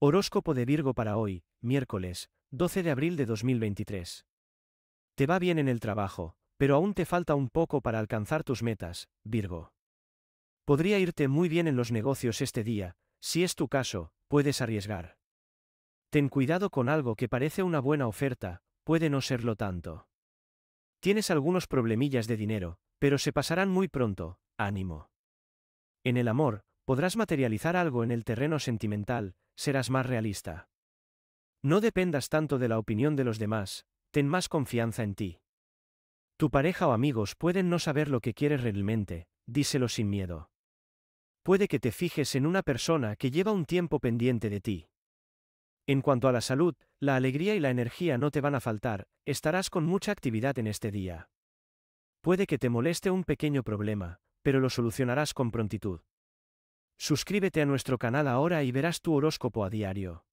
Horóscopo de Virgo para hoy, miércoles, 12 de abril de 2023. Te va bien en el trabajo, pero aún te falta un poco para alcanzar tus metas, Virgo. Podría irte muy bien en los negocios este día, si es tu caso, puedes arriesgar. Ten cuidado con algo que parece una buena oferta, puede no serlo tanto. Tienes algunos problemillas de dinero, pero se pasarán muy pronto, ánimo. En el amor, podrás materializar algo en el terreno sentimental, serás más realista. No dependas tanto de la opinión de los demás, ten más confianza en ti. Tu pareja o amigos pueden no saber lo que quieres realmente, díselo sin miedo. Puede que te fijes en una persona que lleva un tiempo pendiente de ti. En cuanto a la salud, la alegría y la energía no te van a faltar, estarás con mucha actividad en este día. Puede que te moleste un pequeño problema, pero lo solucionarás con prontitud. Suscríbete a nuestro canal ahora y verás tu horóscopo a diario.